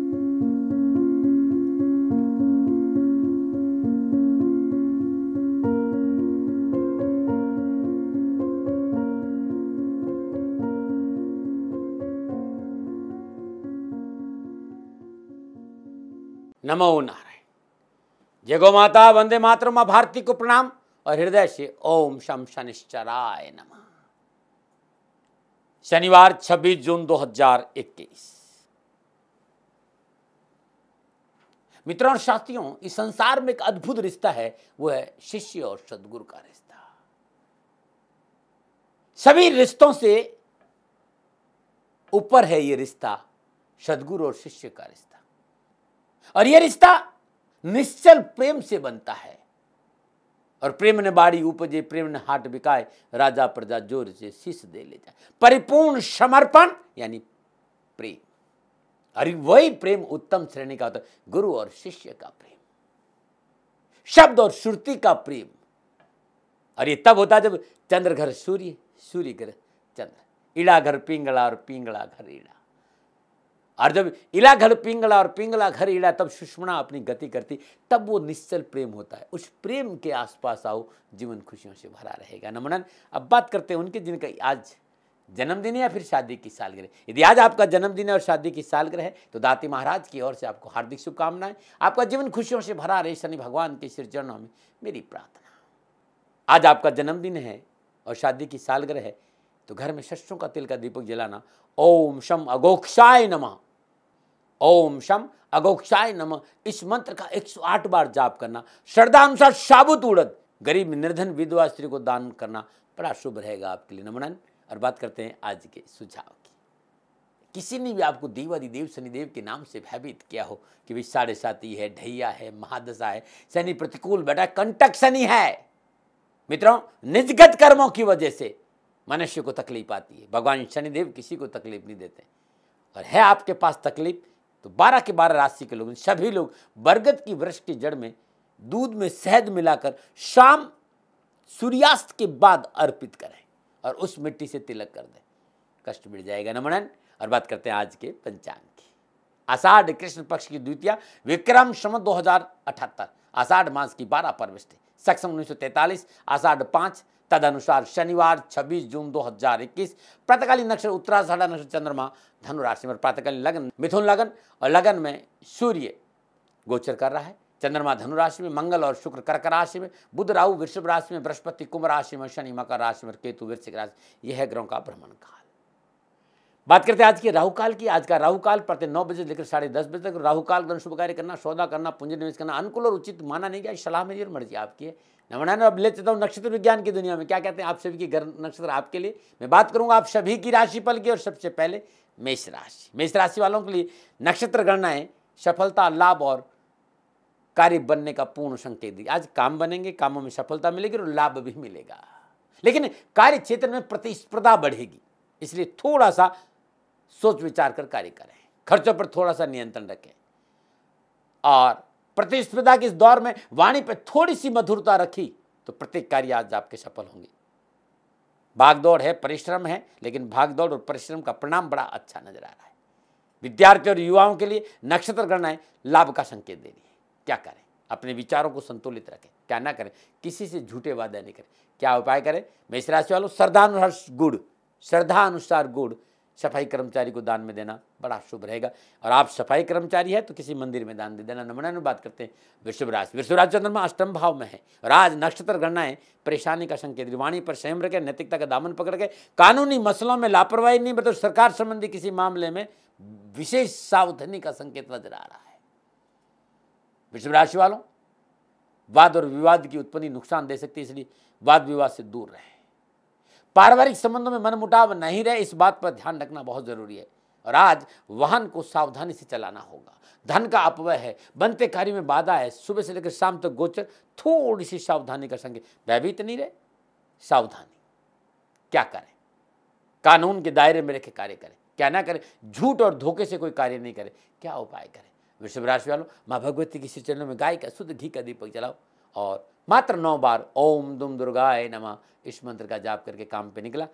नमो नारायण जय माता वंदे मातरम मां भारती को प्रणाम और हृदय से ओम शम शनिश्चराय नमः शनिवार 26 जून 2021 मित्रों और शास्त्रियों इस संसार में एक अद्भुत रिश्ता है वो है शिष्य और सदगुरु का रिश्ता सभी रिश्तों से ऊपर है ये रिश्ता सदगुरु और शिष्य का रिश्ता और यह रिश्ता निश्चल प्रेम से बनता है और प्रेम ने बाड़ी उपजे प्रेम ने हाट बिकाए राजा प्रजा जोर से शिष्य दे ले जाए परिपूर्ण समर्पण यानी प्रेम अरे वही प्रेम उत्तम श्रेणी का होता है गुरु और शिष्य का प्रेम शब्द और श्रुति का प्रेम अरे तब होता जब चंद्र घर सूर्य सूर्य घर चंद्र इड़ा घर पिंगला और पिंगला घर इड़ा और जब इला घर पिंगला और पिंगला घर इला तब सुषमा अपनी गति करती तब वो निश्चल प्रेम होता है उस प्रेम के आसपास आओ जीवन खुशियों से भरा रहेगा नमनन अब बात करते हैं उनके जिनका आज जन्मदिन या फिर शादी की सालगिरह यदि आज आपका जन्मदिन है और शादी की सालगिरह है तो दाती महाराज की ओर से आपको हार्दिक शुभकामनाएं आपका जीवन खुशियों से भरा रहे शनि भगवान के श्री चरणों में मेरी प्रार्थना आज आपका जन्मदिन है और शादी की सालगिरह है तो घर में सरसों का तिल का दीपक जलाना ओम शम अगोक्षाय नम ओम शम अगोक्षाय नम इस मंत्र का आठ बार जाप करना श्रद्धानुसार साबुत उड़द गरीब निर्धन विधवा स्त्री को दान करना बड़ा शुभ रहेगा आपके लिए नमनन और बात करते हैं आज के सुझाव की किसी ने भी आपको देवादि देव शनिदेव के नाम से भयभीत किया हो कि भाई साढ़े साती है ढैया है महादशा है शनि प्रतिकूल बेटा कंटक शनि है मित्रों निजगत कर्मों की वजह से मनुष्य को तकलीफ आती है भगवान शनिदेव किसी को तकलीफ नहीं देते और है आपके पास तकलीफ तो बारह के बारह राशि के लोग सभी लोग बरगद की वृक्ष की जड़ में दूध में शहद मिलाकर शाम सूर्यास्त के बाद अर्पित करें और उस मिट्टी से तिलक कर दें कष्ट मिट जाएगा नमनन और बात करते हैं आज के पंचांग की आषाढ़ कृष्ण पक्ष की द्वितीय विक्रम श्रम दो हजार अठहत्तर आषाढ़ मास की बारह परविष्ट सक्षम उन्नीस सौ तैतालीस आषाढ़ पाँच तदनुसार शनिवार 26 जून 2021 प्रातकालीन नक्षत्र उत्तराषाढ़ा नक्षत्र चंद्रमा धनुराशि में प्रातकालीन लगन मिथुन लगन और लगन में सूर्य गोचर कर रहा है चंद्रमा धनु राशि में मंगल और शुक्र कर्क राशि में बुध राहु वृषभ राशि में बृहस्पति कुंभ राशि में शनि मकर राशि में केतु वृश्चिक राशि यह है ग्रहों का भ्रमण काल बात करते हैं आज के राहु काल की आज का राहु काल प्रत्येक नौ बजे लेकर साढ़े दस बजे तक राहु काल गण शुभ कार्य करना सौदा करना पूंजी निवेश करना अनुकूल और उचित माना नहीं गया सलाह मेरी और मर्जी आपकी है नमनान अब ले चलता हूँ नक्षत्र विज्ञान की दुनिया में क्या कहते हैं आप सभी की ग्रह नक्षत्र आपके लिए मैं बात करूँगा आप सभी की राशि पल की और सबसे पहले मेष राशि मेष राशि वालों के लिए नक्षत्र गणनाएं सफलता लाभ और कार्य बनने का पूर्ण संकेत दिया आज काम बनेंगे कामों में सफलता मिलेगी और लाभ भी मिलेगा लेकिन कार्य क्षेत्र में प्रतिस्पर्धा बढ़ेगी इसलिए थोड़ा सा सोच विचार कर कार्य करें खर्चों पर थोड़ा सा नियंत्रण रखें और प्रतिस्पर्धा के इस दौर में वाणी पर थोड़ी सी मधुरता रखी तो प्रत्येक कार्य आज आपके सफल होंगे भागदौड़ है परिश्रम है लेकिन भागदौड़ और परिश्रम का परिणाम बड़ा अच्छा नजर आ रहा है विद्यार्थियों और युवाओं के लिए नक्षत्र गणनाएं लाभ का संकेत दे रही है क्या करें अपने विचारों को संतुलित रखें क्या ना करें किसी से झूठे वादे नहीं करें क्या उपाय करें मेष राशि वालों श्रद्धानुहर्ष गुड़ श्रद्धा अनुसार गुड़ सफाई कर्मचारी को दान में देना बड़ा शुभ रहेगा और आप सफाई कर्मचारी है तो किसी मंदिर में दान दे देना नमनानु बात करते हैं वृषभ राशि वृषभ राज चंद्रमा अष्टम भाव में है और आज नक्षत्र गणनाएं परेशानी का संकेत वाणी पर संयम रखें नैतिकता का दामन पकड़ के कानूनी मसलों में लापरवाही नहीं बल्कि सरकार संबंधी किसी मामले में विशेष सावधानी का संकेत नजर आ रहा है वृषभ राशि वालों वाद और विवाद की उत्पत्ति नुकसान दे सकती है इसलिए वाद विवाद से दूर रहें पारिवारिक संबंधों में मनमुटाव नहीं रहे इस बात पर ध्यान रखना बहुत ज़रूरी है और आज वाहन को सावधानी से चलाना होगा धन का अपव्यय है बनते कार्य में बाधा है सुबह से लेकर शाम तक तो गोचर थोड़ी सी सावधानी का संगे भयभीत नहीं रहे सावधानी क्या करें कानून के दायरे में रखे कार्य करें क्या ना करें झूठ और धोखे से कोई कार्य नहीं करें क्या उपाय करें वृषभ राशि वालों माँ भगवती के चरण में गाय का शुद्ध घी का दीपक जलाओ और मात्र नौ बार ओम दुम दुर्गाय नमा इस मंत्र का जाप करके काम पे निकला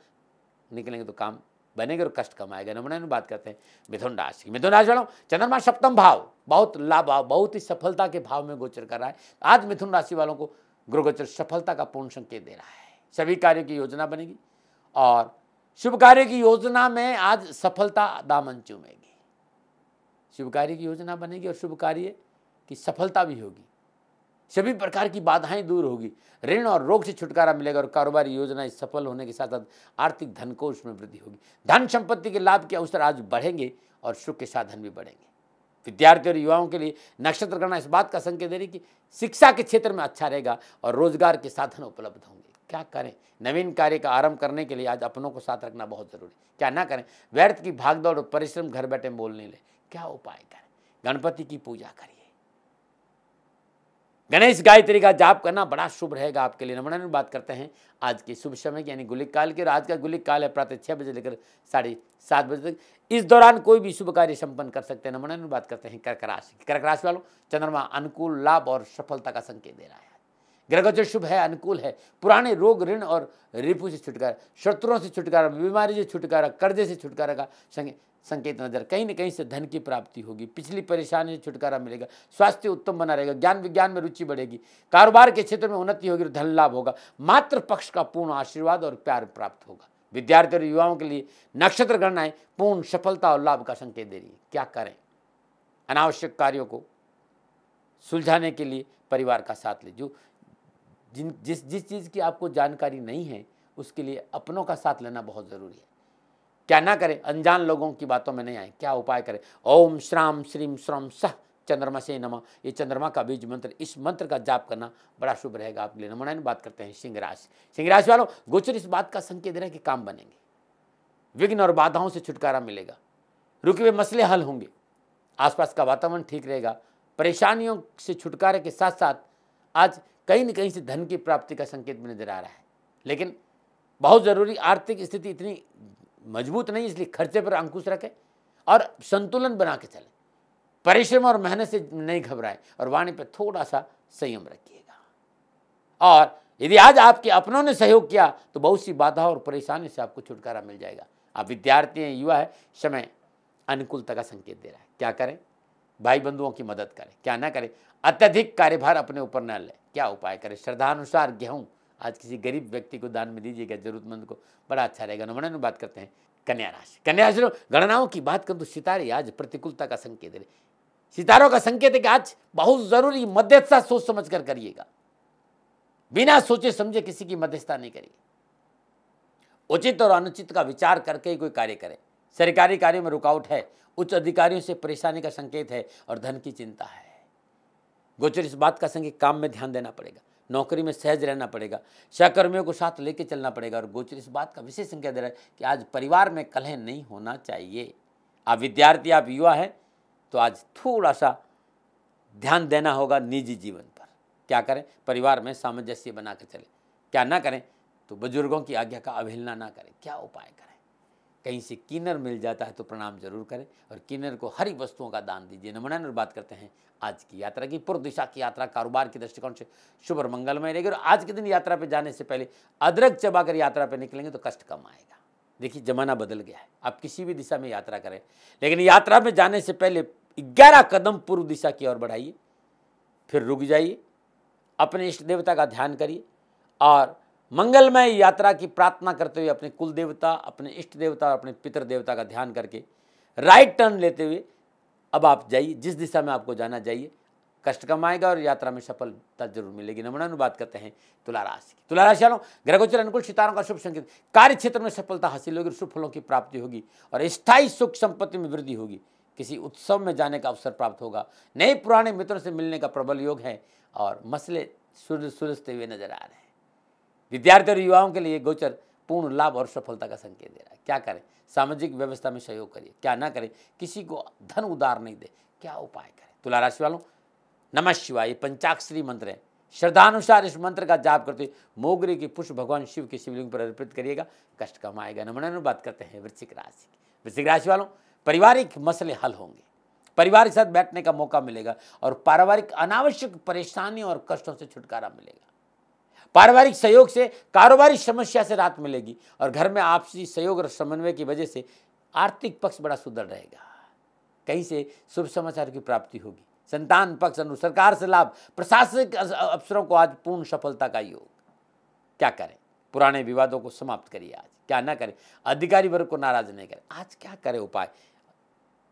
निकलेंगे तो काम बनेगा और कष्ट कमाएगा नमन बात करते हैं मिथुन राशि मिथुन राशि वालों चंद्रमा सप्तम भाव बहुत लाभ बहुत ही सफलता के भाव में गोचर कर रहा है आज मिथुन राशि वालों को गुरुगोचर गोचर सफलता का पूर्ण संकेत दे रहा है सभी कार्यों की योजना बनेगी और शुभ कार्य की योजना में आज सफलता दामन चूमेगी शुभ कार्य की योजना बनेगी और शुभ कार्य की सफलता भी होगी सभी प्रकार की बाधाएं दूर होगी ऋण और रोग से छुटकारा मिलेगा और कारोबारी योजना सफल होने के साथ साथ आर्थिक धन कोष में वृद्धि होगी धन संपत्ति के लाभ के अवसर आज बढ़ेंगे और सुख के साधन भी बढ़ेंगे विद्यार्थी और युवाओं के लिए नक्षत्र गणना इस बात का संकेत दे रही कि शिक्षा के क्षेत्र में अच्छा रहेगा और रोजगार के साधन उपलब्ध होंगे क्या करें नवीन कार्य का आरंभ करने के लिए आज अपनों को साथ रखना बहुत ज़रूरी क्या ना करें व्यर्थ की भागदौड़ और परिश्रम घर बैठे बोलने नहीं ले क्या उपाय करें गणपति की पूजा करिए गणेश गायत्री का जाप करना बड़ा शुभ रहेगा आपके लिए नमन बात करते हैं आज के शुभ समय की यानी गुलिक काल की और आज का गुलिक काल है प्रातः छः बजे लेकर साढ़े सात बजे तक इस दौरान कोई भी शुभ कार्य संपन्न कर सकते हैं नमन बात करते हैं कर्क राशि कर्क राशि वालों चंद्रमा अनुकूल लाभ और सफलता का संकेत दे रहा है ग्रह शुभ है अनुकूल है पुराने रोग ऋण और रिपू से छुटकारा शत्रुओं से छुटकारा बीमारी से छुटकारा कर्जे से छुटकारा का संकेत नजर कहीं ना कहीं से धन की प्राप्ति होगी पिछली परेशानी से छुटकारा मिलेगा स्वास्थ्य उत्तम बना रहेगा ज्ञान विज्ञान में रुचि बढ़ेगी कारोबार के क्षेत्र में उन्नति होगी और तो धन लाभ होगा मात्र पक्ष का पूर्ण आशीर्वाद और प्यार प्राप्त होगा विद्यार्थी और युवाओं के लिए नक्षत्र गणनाएं पूर्ण सफलता और लाभ का संकेत दे रही है क्या करें अनावश्यक कार्यों को सुलझाने के लिए परिवार का साथ ले जो जिन जिस जिस चीज़ की आपको जानकारी नहीं है उसके लिए अपनों का साथ लेना बहुत ज़रूरी है क्या ना करें अनजान लोगों की बातों में नहीं आए क्या उपाय करें ओम श्राम श्रीम श्रम सह चंद्रमा से नमा ये चंद्रमा का बीज मंत्र इस मंत्र का जाप करना बड़ा शुभ रहेगा आपके लिए नमोनायन बात करते हैं सिंह राशि सिंह राशि वालों गोचर इस बात का संकेत रहे कि काम बनेंगे विघ्न और बाधाओं से छुटकारा मिलेगा रुके हुए मसले हल होंगे आसपास का वातावरण ठीक रहेगा परेशानियों से छुटकारे के साथ साथ आज कहीं न कहीं से धन की प्राप्ति का संकेत भी नजर आ रहा है लेकिन बहुत ज़रूरी आर्थिक स्थिति इतनी मजबूत नहीं इसलिए खर्चे पर अंकुश रखें और संतुलन बना के चलें परिश्रम और मेहनत से नहीं घबराएं और वाणी पर थोड़ा सा संयम रखिएगा और यदि आज आपके अपनों ने सहयोग किया तो बहुत सी बाधा और परेशानी से आपको छुटकारा मिल जाएगा आप विद्यार्थी हैं युवा है समय अनुकूलता का संकेत दे रहा है क्या करें भाई बंधुओं की मदद करें क्या ना करें अत्यधिक कार्यभार अपने ऊपर न लें क्या उपाय करें श्रद्धानुसार गेहूँ आज किसी गरीब व्यक्ति को दान में दीजिएगा जरूरतमंद को बड़ा अच्छा रहेगा नमन बात करते हैं कन्या राशि कन्या राशि गणनाओं की बात करूँ तो सितारे आज प्रतिकूलता का संकेत है सितारों का संकेत है कि आज बहुत जरूरी मध्यस्था सोच समझ कर करिएगा बिना सोचे समझे किसी की मध्यस्था नहीं करिए उचित और अनुचित का विचार करके ही कोई कार्य करें सरकारी कार्यों में रुकावट है उच्च अधिकारियों से परेशानी का संकेत है और धन की चिंता है गोचर इस बात का संकेत काम में ध्यान देना पड़ेगा नौकरी में सहज रहना पड़ेगा सहकर्मियों को साथ लेके चलना पड़ेगा और गोचर इस बात का विशेष संकेत दे रहा है कि आज परिवार में कलह नहीं होना चाहिए आप विद्यार्थी आप युवा हैं तो आज थोड़ा सा ध्यान देना होगा निजी जीवन पर क्या करें परिवार में सामंजस्य बना कर चलें क्या ना करें तो बुजुर्गों की आज्ञा का अवहेलना ना करें क्या उपाय करें कहीं से किन्नर मिल जाता है तो प्रणाम जरूर करें और किन्नर को हरी वस्तुओं का दान दीजिए और बात करते हैं आज की यात्रा की पूर्व दिशा की यात्रा कारोबार के दृष्टिकोण से शुभ और मंगलमय रहेगी और आज के दिन यात्रा पर जाने से पहले अदरक चबाकर यात्रा पर निकलेंगे तो कष्ट कम आएगा देखिए जमाना बदल गया है आप किसी भी दिशा में यात्रा करें लेकिन यात्रा में जाने से पहले ग्यारह कदम पूर्व दिशा की ओर बढ़ाइए फिर रुक जाइए अपने इष्ट देवता का ध्यान करिए और मंगलमय यात्रा की प्रार्थना करते हुए अपने कुल देवता अपने इष्ट देवता और अपने पितर देवता का ध्यान करके राइट टर्न लेते हुए अब आप जाइए जिस दिशा में आपको जाना जाइए कष्ट कम आएगा और यात्रा में सफलता जरूर मिलेगी नमन अनुवाद करते हैं तुला राशि तुला राशि वालों ग्रहोचर अनुकूल सितारों का शुभ संकेत कार्य क्षेत्र में सफलता हासिल होगी शुभ फलों की प्राप्ति होगी और स्थायी सुख संपत्ति में वृद्धि होगी किसी उत्सव में जाने का अवसर प्राप्त होगा नए पुराने मित्रों से मिलने का प्रबल योग है और मसले सूर्य सुलझते हुए नजर आ रहे हैं विद्यार्थी और युवाओं के लिए गोचर पूर्ण लाभ और सफलता का संकेत दे रहा है क्या करें सामाजिक व्यवस्था में सहयोग करिए क्या ना करें किसी को धन उधार नहीं दे क्या उपाय करें तुला राशि वालों नमः शिवाय ये पंचाक्षरी मंत्र है श्रद्धानुसार इस मंत्र का जाप करते मोगरी की पुष्प भगवान शिव के शिवलिंग पर अर्पित करिएगा कष्ट कम आएगा नमन बात करते हैं वृश्चिक राशि वृश्चिक राशि वालों पारिवारिक मसले हल होंगे परिवार के साथ बैठने का मौका मिलेगा और पारिवारिक अनावश्यक परेशानियों और कष्टों से छुटकारा मिलेगा पारिवारिक सहयोग से कारोबारी समस्या से राहत मिलेगी और घर में आपसी सहयोग और समन्वय की वजह से आर्थिक पक्ष बड़ा सुदृढ़ रहेगा कहीं से शुभ समाचार की प्राप्ति होगी संतान पक्ष अनु सरकार से लाभ प्रशासनिक अफसरों को आज पूर्ण सफलता का योग क्या करें पुराने विवादों को समाप्त करिए आज क्या ना करें अधिकारी वर्ग को नाराज नहीं करें आज क्या करें उपाय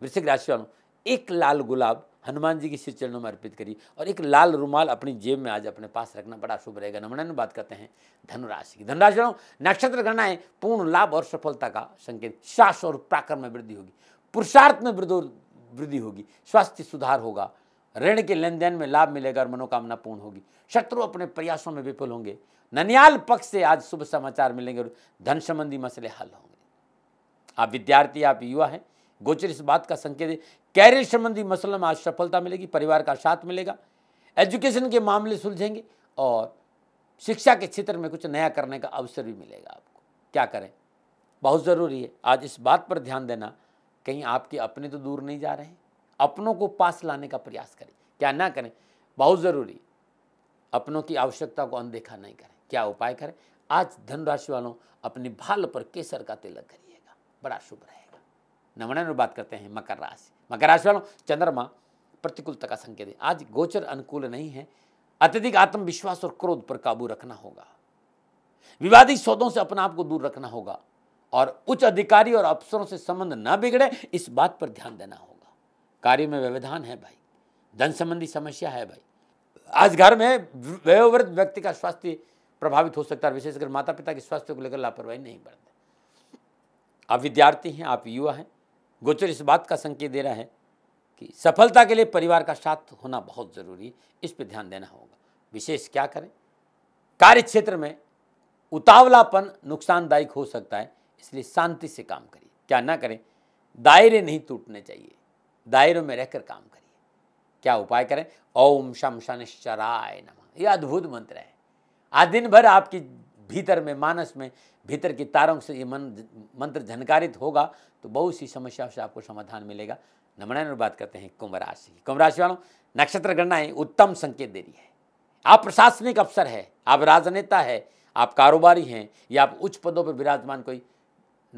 वृश्चिक राशि वालों एक लाल गुलाब हनुमान जी के श्री चरणों में अर्पित करिए और एक लाल रुमाल अपनी जेब में आज अपने पास रखना बड़ा शुभ रहेगा नमन बात करते हैं धनुराशि की धनुराशि नक्षत्र गणनाएं पूर्ण लाभ और सफलता का संकेत सास और प्राकर में वृद्धि होगी पुरुषार्थ में वृद्धि होगी स्वास्थ्य सुधार होगा ऋण के लेन देन में लाभ मिलेगा और मनोकामना पूर्ण होगी शत्रु अपने प्रयासों में विफल होंगे ननियाल पक्ष से आज शुभ समाचार मिलेंगे और धन संबंधी मसले हल होंगे आप विद्यार्थी आप युवा हैं गोचर इस बात का संकेत है कैरियर संबंधी मसलों में आज सफलता मिलेगी परिवार का साथ मिलेगा एजुकेशन के मामले सुलझेंगे और शिक्षा के क्षेत्र में कुछ नया करने का अवसर भी मिलेगा आपको क्या करें बहुत ज़रूरी है आज इस बात पर ध्यान देना कहीं आपके अपने तो दूर नहीं जा रहे हैं अपनों को पास लाने का प्रयास करें क्या ना करें बहुत ज़रूरी अपनों की आवश्यकता को अनदेखा नहीं करें क्या उपाय करें आज धनराशि वालों अपनी भाल पर केसर का तिलक करिएगा बड़ा शुभ रहेगा नवनर बात करते हैं मकर राशि मकर राशि वालों चंद्रमा प्रतिकूलता का संकेत है आज गोचर अनुकूल नहीं है अत्यधिक आत्मविश्वास और क्रोध पर काबू रखना होगा विवादित सौदों से अपने आप को दूर रखना होगा और उच्च अधिकारी और अफसरों से संबंध ना बिगड़े इस बात पर ध्यान देना होगा कार्य में व्यवधान है भाई धन संबंधी समस्या है भाई आज घर में व्यवहार व्यक्ति का स्वास्थ्य प्रभावित हो सकता है विशेषकर माता पिता के स्वास्थ्य को लेकर लापरवाही नहीं बरतें आप विद्यार्थी हैं आप युवा हैं गोचर इस बात का संकेत दे रहा है कि सफलता के लिए परिवार का साथ होना बहुत ज़रूरी है इस पर ध्यान देना होगा विशेष क्या करें कार्य क्षेत्र में उतावलापन नुकसानदायक हो सकता है इसलिए शांति से काम करिए क्या ना करें दायरे नहीं टूटने चाहिए दायरों में रहकर काम करिए क्या उपाय करें ओम शम शनिश्चराय नम यह अद्भुत मंत्र है आज दिन भर आपकी भीतर में मानस में भीतर की तारों से ये मन मंत्र झनकारित होगा तो बहुत सी समस्याओं से आपको समाधान मिलेगा और बात करते हैं कुंभ राशि कुंभ राशि वालों नक्षत्र गणनाएं उत्तम संकेत दे रही है आप प्रशासनिक अफसर है आप राजनेता है आप कारोबारी हैं या आप उच्च पदों पर विराजमान कोई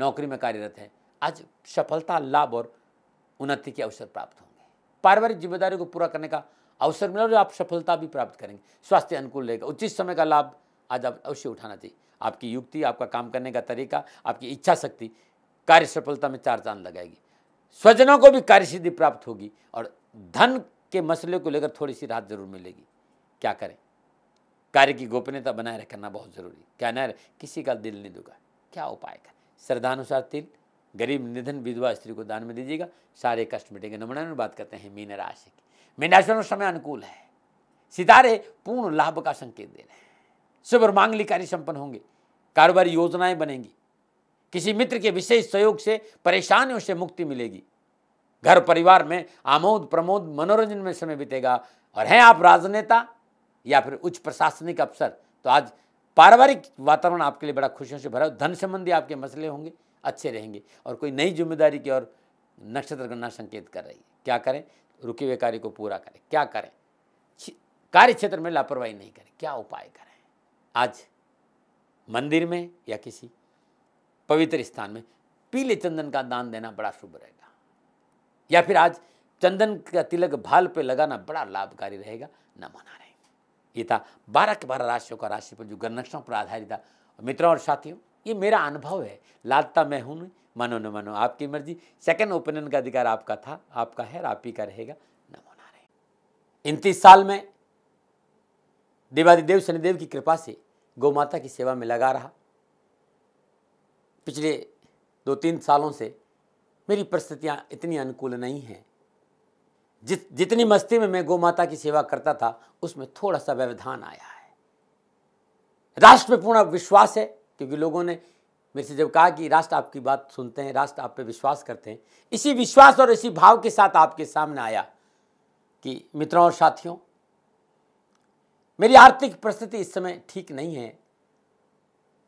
नौकरी में कार्यरत है आज सफलता लाभ और उन्नति के अवसर प्राप्त होंगे पारिवारिक जिम्मेदारी को पूरा करने का अवसर मिला और आप सफलता भी प्राप्त करेंगे स्वास्थ्य अनुकूल रहेगा उचित समय का लाभ आज आप अवश्य उठाना चाहिए आपकी युक्ति आपका काम करने का तरीका आपकी इच्छा शक्ति कार्य सफलता में चार चांद लगाएगी स्वजनों को भी कार्य सिद्धि प्राप्त होगी और धन के मसले को लेकर थोड़ी सी राहत जरूर मिलेगी क्या करें कार्य की गोपनीयता बनाए रखना बहुत जरूरी क्या न किसी का दिल नहीं दुगा क्या उपाय का श्रद्धानुसार तिल गरीब निधन विधवा स्त्री को दान में दीजिएगा सारे कष्ट मिटेंगे नमन बात करते हैं मीन राशि की मीन राशि समय अनुकूल है सितारे पूर्ण लाभ का संकेत दे रहे हैं शुभ और मांगली कार्य संपन्न होंगे कारोबारी योजनाएं बनेंगी किसी मित्र के विशेष सहयोग से परेशानियों से मुक्ति मिलेगी घर परिवार में आमोद प्रमोद मनोरंजन में समय बीतेगा और हैं आप राजनेता या फिर उच्च प्रशासनिक अफसर तो आज पारिवारिक वातावरण आपके लिए बड़ा खुशियों से भरा धन संबंधी आपके मसले होंगे अच्छे रहेंगे और कोई नई जिम्मेदारी की ओर नक्षत्र गणना संकेत कर रही है क्या करें रुके हुए कार्य को पूरा करें क्या करें कार्य क्षेत्र में लापरवाही नहीं करें क्या उपाय करें आज मंदिर में या किसी पवित्र स्थान में पीले चंदन का दान देना बड़ा शुभ रहेगा या फिर आज चंदन का तिलक भाल पे लगाना बड़ा लाभकारी रहेगा न मना रहे ये था बारह के बारह राशियों का राशि पर जो गणनक्षण पर आधारित था मित्रों और साथियों ये मेरा अनुभव है लादता मैं हूँ मानो न मानो आपकी मर्जी सेकंड ओपिनियन का अधिकार आपका था आपका है आप ही का रहेगा न मना रहे इन तीस साल में देवादिदेव शनिदेव की कृपा से गौ माता की सेवा में लगा रहा पिछले दो तीन सालों से मेरी परिस्थितियाँ इतनी अनुकूल नहीं हैं जित जितनी मस्ती में मैं गौ माता की सेवा करता था उसमें थोड़ा सा व्यवधान आया है राष्ट्र में पूर्ण विश्वास है क्योंकि लोगों ने मेरे से जब कहा कि राष्ट्र आपकी बात सुनते हैं राष्ट्र आप पे विश्वास करते हैं इसी विश्वास और इसी भाव के साथ आपके सामने आया कि मित्रों और साथियों मेरी आर्थिक परिस्थिति इस समय ठीक नहीं है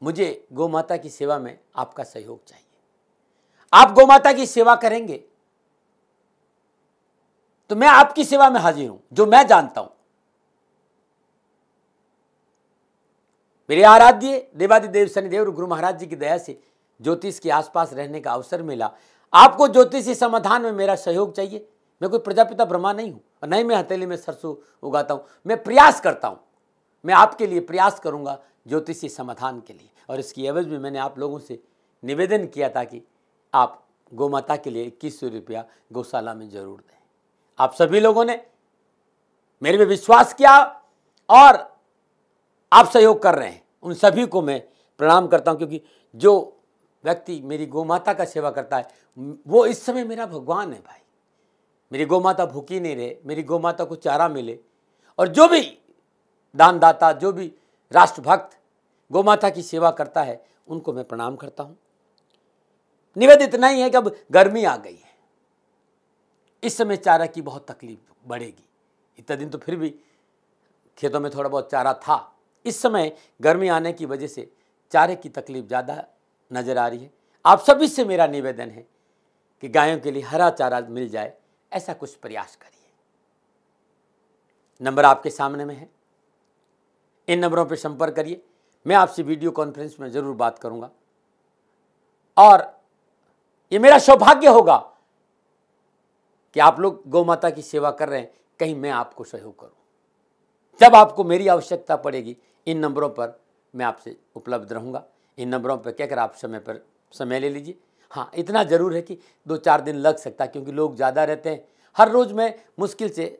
मुझे माता की सेवा में आपका सहयोग चाहिए आप माता की सेवा करेंगे तो मैं आपकी सेवा में हाजिर हूं जो मैं जानता हूं मेरे आराध्य देवादि देव शनिदेव गुरु महाराज जी की दया से ज्योतिष के आसपास रहने का अवसर मिला आपको ज्योतिषी समाधान में मेरा सहयोग चाहिए मैं कोई प्रजापिता ब्रह्मा नहीं हूँ और नहीं मैं हथेली में सरसों उगाता हूँ मैं प्रयास करता हूँ मैं आपके लिए प्रयास करूँगा ज्योतिषी समाधान के लिए और इसकी एवज में मैंने आप लोगों से निवेदन किया था कि आप गौमाता के लिए इक्कीस सौ रुपया गौशाला में जरूर दें आप सभी लोगों ने मेरे में विश्वास किया और आप सहयोग कर रहे हैं उन सभी को मैं प्रणाम करता हूँ क्योंकि जो व्यक्ति मेरी गौ माता का सेवा करता है वो इस समय मेरा भगवान है भाई मेरी गौ माता भूखी नहीं रहे मेरी गौ माता को चारा मिले और जो भी दानदाता जो भी राष्ट्रभक्त गौ माता की सेवा करता है उनको मैं प्रणाम करता हूँ निवेद इतना ही है कि अब गर्मी आ गई है इस समय चारा की बहुत तकलीफ बढ़ेगी इतना दिन तो फिर भी खेतों में थोड़ा बहुत चारा था इस समय गर्मी आने की वजह से चारे की तकलीफ ज़्यादा नज़र आ रही है आप सभी से मेरा निवेदन है कि गायों के लिए हरा चारा मिल जाए ऐसा कुछ प्रयास करिए नंबर आपके सामने में है इन नंबरों पर संपर्क करिए मैं आपसे वीडियो कॉन्फ्रेंस में ज़रूर बात करूंगा और ये मेरा सौभाग्य होगा कि आप लोग गौ माता की सेवा कर रहे हैं कहीं मैं आपको सहयोग करूं जब आपको मेरी आवश्यकता पड़ेगी इन नंबरों पर मैं आपसे उपलब्ध रहूंगा इन नंबरों पर कहकर आप समय पर समय ले लीजिए हाँ इतना ज़रूर है कि दो चार दिन लग सकता है क्योंकि लोग ज़्यादा रहते हैं हर रोज़ मैं मुश्किल से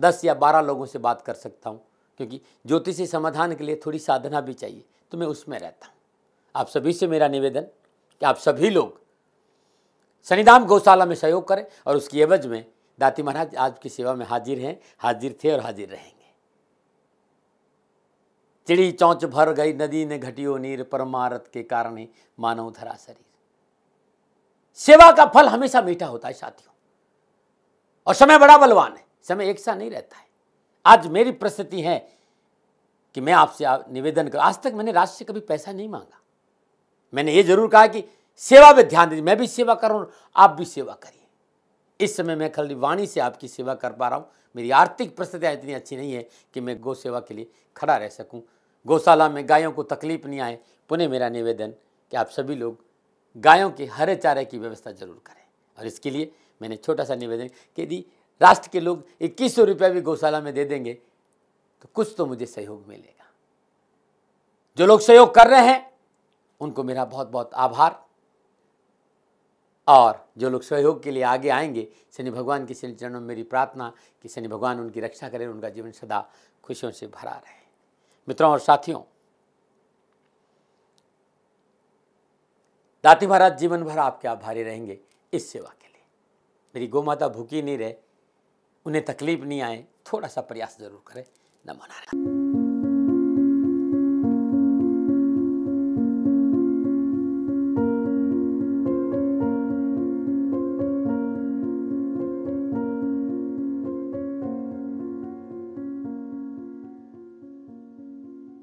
दस या बारह लोगों से बात कर सकता हूँ क्योंकि ज्योतिषी समाधान के लिए थोड़ी साधना भी चाहिए तो मैं उसमें रहता हूँ आप सभी से मेरा निवेदन कि आप सभी लोग शनिधाम गौशाला में सहयोग करें और उसकी एवज में दाती महाराज आपकी सेवा में हाजिर हैं हाजिर थे और हाजिर रहेंगे चिड़ी चौंच भर गई नदी ने घटियो नीर परमारत के कारण ही मानव धरासरी सेवा का फल हमेशा मीठा होता है साथियों और समय बड़ा बलवान है समय एक सा नहीं रहता है आज मेरी परिस्थिति है कि मैं आपसे आप निवेदन करूँ आज तक मैंने राष्ट्र से कभी पैसा नहीं मांगा मैंने ये जरूर कहा कि सेवा पे ध्यान दीजिए मैं भी सेवा कर रहा हूँ आप भी सेवा करिए इस समय मैं खाली वाणी से आपकी सेवा कर पा रहा हूँ मेरी आर्थिक परिस्थितियाँ इतनी अच्छी नहीं है कि मैं गौ सेवा के लिए खड़ा रह सकूँ गौशाला में गायों को तकलीफ नहीं आए पुनः मेरा निवेदन कि आप सभी लोग गायों के हरे चारे की व्यवस्था जरूर करें और इसके लिए मैंने छोटा सा निवेदन कि यदि राष्ट्र के लोग इक्कीस सौ रुपया भी गौशाला में दे देंगे तो कुछ तो मुझे सहयोग मिलेगा जो लोग सहयोग कर रहे हैं उनको मेरा बहुत बहुत आभार और जो लोग सहयोग के लिए आगे आएंगे शनि भगवान के शनि चरणों में मेरी प्रार्थना कि शनि भगवान उनकी रक्षा करें उनका जीवन सदा खुशियों से भरा रहे मित्रों और साथियों राति महाराज जीवन भर आपके आभारी रहेंगे इस सेवा के लिए मेरी गौ माता भूखी नहीं रहे उन्हें तकलीफ नहीं आए थोड़ा सा प्रयास जरूर करें नमो नारायण